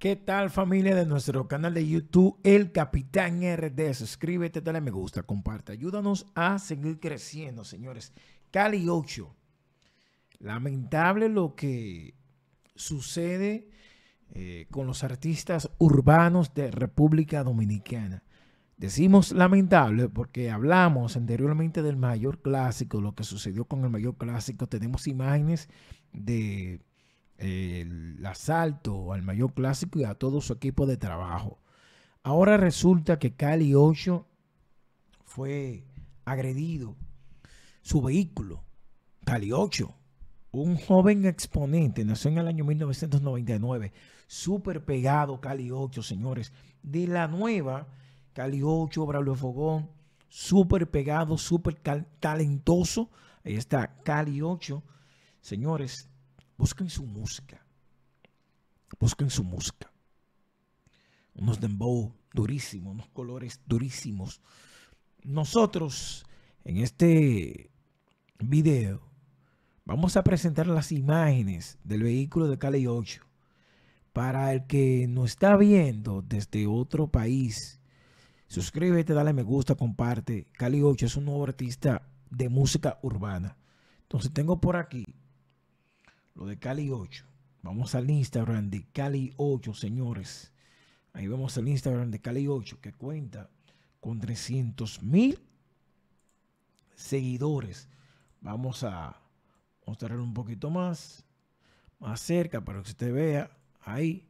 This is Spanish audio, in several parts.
¿Qué tal familia de nuestro canal de YouTube El Capitán RD? Suscríbete, dale me gusta, comparte. Ayúdanos a seguir creciendo, señores. Cali 8. Lamentable lo que sucede eh, con los artistas urbanos de República Dominicana. Decimos lamentable porque hablamos anteriormente del mayor clásico, lo que sucedió con el mayor clásico. Tenemos imágenes de el asalto al mayor clásico y a todo su equipo de trabajo. Ahora resulta que Cali 8 fue agredido. Su vehículo, Cali 8, un joven exponente, nació en el año 1999, súper pegado Cali 8, señores, de la nueva Cali 8, Braulio Fogón, súper pegado, súper talentoso. Ahí está Cali 8. Señores, Busquen su música. Busquen su música. Unos dembow durísimos, unos colores durísimos. Nosotros en este video vamos a presentar las imágenes del vehículo de Cali 8. Para el que nos está viendo desde otro país, suscríbete, dale me gusta, comparte. Cali 8 es un nuevo artista de música urbana. Entonces tengo por aquí de Cali 8. Vamos al Instagram de Cali 8, señores. Ahí vemos el Instagram de Cali 8, que cuenta con 300 mil seguidores. Vamos a mostrar un poquito más, más cerca, para que usted vea. Ahí,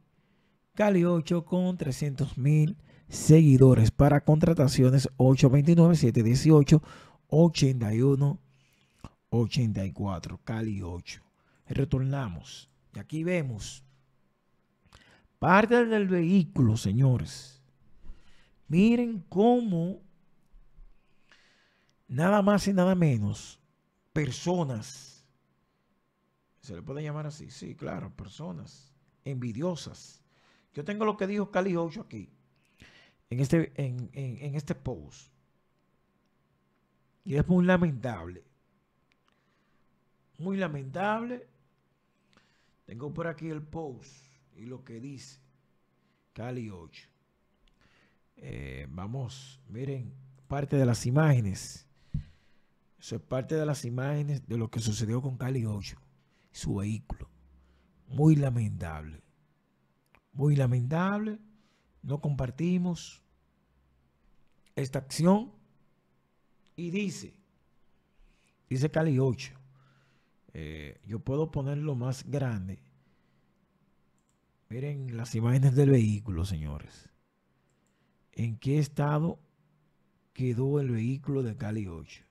Cali 8 con 300 mil seguidores para contrataciones 829-718-8184, Cali 8 retornamos. Y aquí vemos parte del vehículo, señores. Miren cómo nada más y nada menos personas, se le puede llamar así, sí, claro, personas envidiosas. Yo tengo lo que dijo Cali 8 aquí, en este, en este post. Y es muy lamentable. Muy lamentable tengo por aquí el post y lo que dice Cali 8. Eh, vamos, miren parte de las imágenes. Eso es parte de las imágenes de lo que sucedió con Cali 8, su vehículo. Muy lamentable. Muy lamentable. No compartimos esta acción. Y dice, dice Cali 8, eh, yo puedo ponerlo más grande. Miren las imágenes del vehículo, señores. ¿En qué estado quedó el vehículo de Cali 8?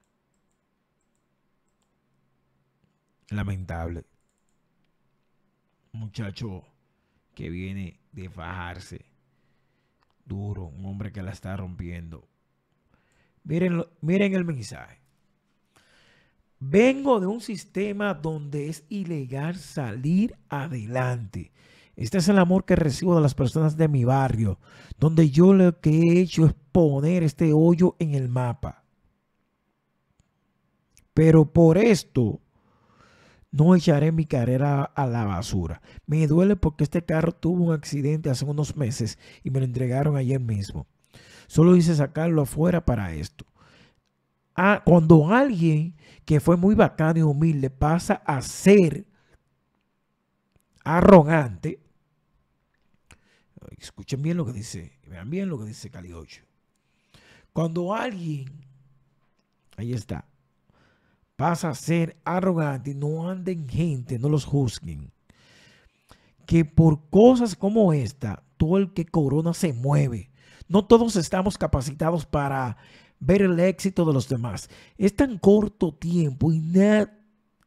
Lamentable. Muchacho que viene de fajarse. Duro, un hombre que la está rompiendo. Miren, miren el mensaje. Vengo de un sistema donde es ilegal salir adelante. Este es el amor que recibo de las personas de mi barrio, donde yo lo que he hecho es poner este hoyo en el mapa. Pero por esto no echaré mi carrera a la basura. Me duele porque este carro tuvo un accidente hace unos meses y me lo entregaron ayer mismo. Solo hice sacarlo afuera para esto. Ah, cuando alguien que fue muy bacano y humilde pasa a ser arrogante, escuchen bien lo que dice, vean bien lo que dice Cali 8. Cuando alguien, ahí está, pasa a ser arrogante, no anden gente, no los juzguen. Que por cosas como esta, todo el que corona se mueve. No todos estamos capacitados para ver el éxito de los demás. Es tan corto tiempo y nada,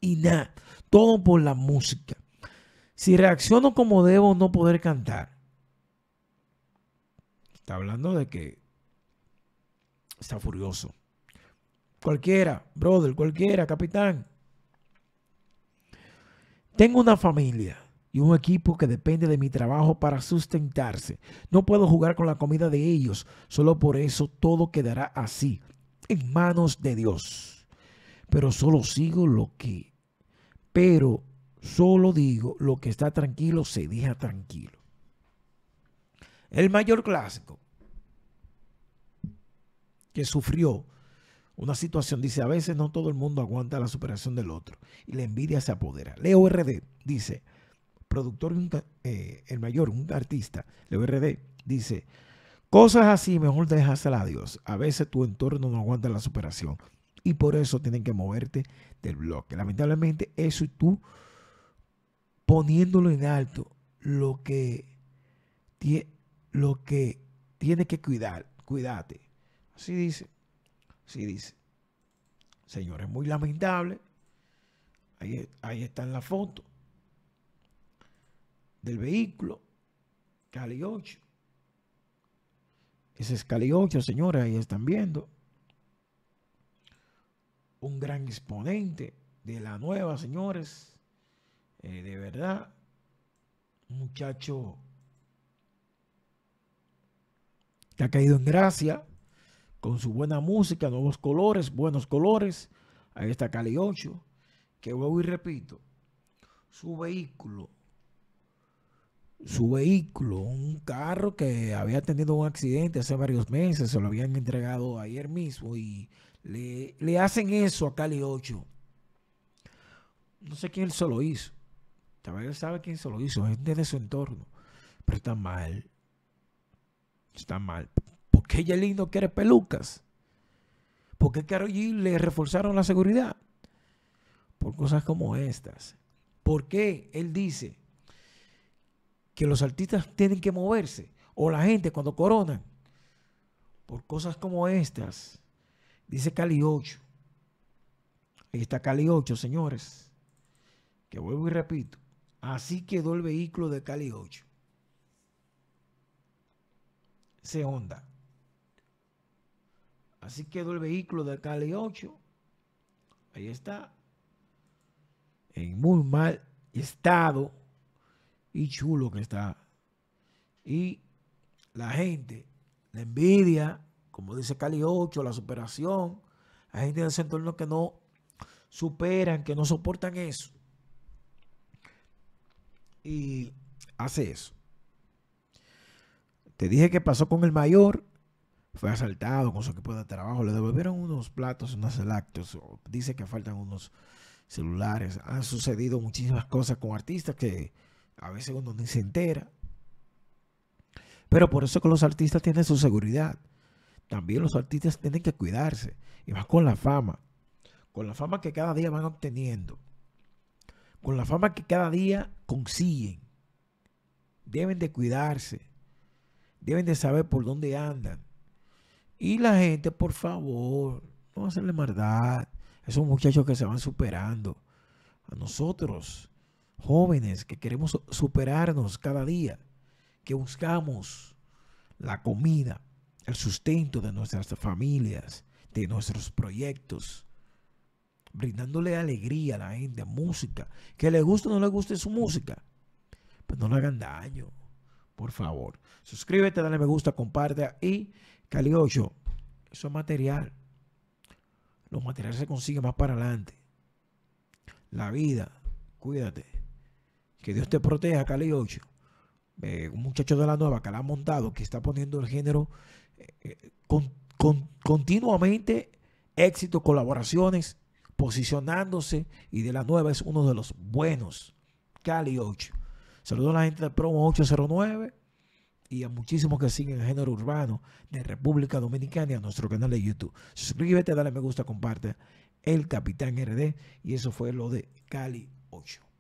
y nada, todo por la música. Si reacciono como debo, no poder cantar. Está hablando de que está furioso. Cualquiera, brother, cualquiera, capitán. Tengo una familia y un equipo que depende de mi trabajo para sustentarse. No puedo jugar con la comida de ellos, solo por eso todo quedará así, en manos de Dios. Pero solo sigo lo que, pero solo digo lo que está tranquilo se deja tranquilo. El mayor clásico que sufrió una situación. Dice, a veces no todo el mundo aguanta la superación del otro y la envidia se apodera. Leo RD dice, productor, eh, el mayor, un artista, el BRD, dice, cosas así mejor dejas a Dios. A veces tu entorno no aguanta la superación y por eso tienen que moverte del bloque. Lamentablemente eso y tú poniéndolo en alto, lo que, lo que tienes que cuidar, cuídate. Así dice, así dice. Señores, muy lamentable. ahí está en la foto del vehículo. Cali 8. Ese es Cali 8, señores, ahí están viendo. Un gran exponente de la nueva, señores. Eh, de verdad, un muchacho que ha caído en gracia con su buena música, nuevos colores, buenos colores. Ahí está Cali 8, que vuelvo y repito, su vehículo su vehículo, un carro que había tenido un accidente hace varios meses, se lo habían entregado ayer mismo y le, hacen eso a Cali 8. No sé quién se lo hizo. Tal vez sabe quién se lo hizo, gente de su entorno. Pero está mal. Está mal. ¿Por qué Yelin no quiere pelucas? ¿Por qué carro G le reforzaron la seguridad? Por cosas como estas. ¿Por qué él dice que los artistas tienen que moverse, o la gente cuando coronan, por cosas como estas. Dice Cali 8. Ahí está Cali 8, señores. Que vuelvo y repito. Así quedó el vehículo de Cali 8. Se onda Así quedó el vehículo de Cali 8. Ahí está. En muy mal estado y chulo que está. Y la gente, la envidia, como dice Cali 8, la superación, hay gente del entorno que no superan, que no soportan eso. Y hace eso. Te dije que pasó con el mayor, fue asaltado con su equipo de trabajo, le devolvieron unos platos, unos lácteos, dice que faltan unos celulares. Han sucedido muchísimas cosas con artistas que a veces uno ni se entera. Pero por eso que los artistas tienen su seguridad. También los artistas tienen que cuidarse. Y más con la fama. Con la fama que cada día van obteniendo. Con la fama que cada día consiguen. Deben de cuidarse. Deben de saber por dónde andan. Y la gente, por favor, no hacerle maldad. Esos muchachos que se van superando. A nosotros jóvenes que queremos superarnos cada día, que buscamos la comida, el sustento de nuestras familias, de nuestros proyectos, brindándole alegría a la gente, música, que le guste o no le guste su música, pero pues no le hagan daño, por favor. Suscríbete, dale me gusta, comparte y Caliocho, eso es material. Los materiales se consiguen más para adelante. La vida, cuídate. Que Dios te proteja, Cali 8. Eh, un muchacho de la nueva que la ha montado, que está poniendo el género eh, eh, continuamente éxito, colaboraciones, posicionándose. Y de la nueva es uno de los buenos. Cali 8. Saludos a la gente de Promo 809 y a muchísimos que siguen el género urbano de República Dominicana y a nuestro canal de YouTube. Suscríbete, dale me gusta, comparte el Capitán RD. Y eso fue lo de Cali 8.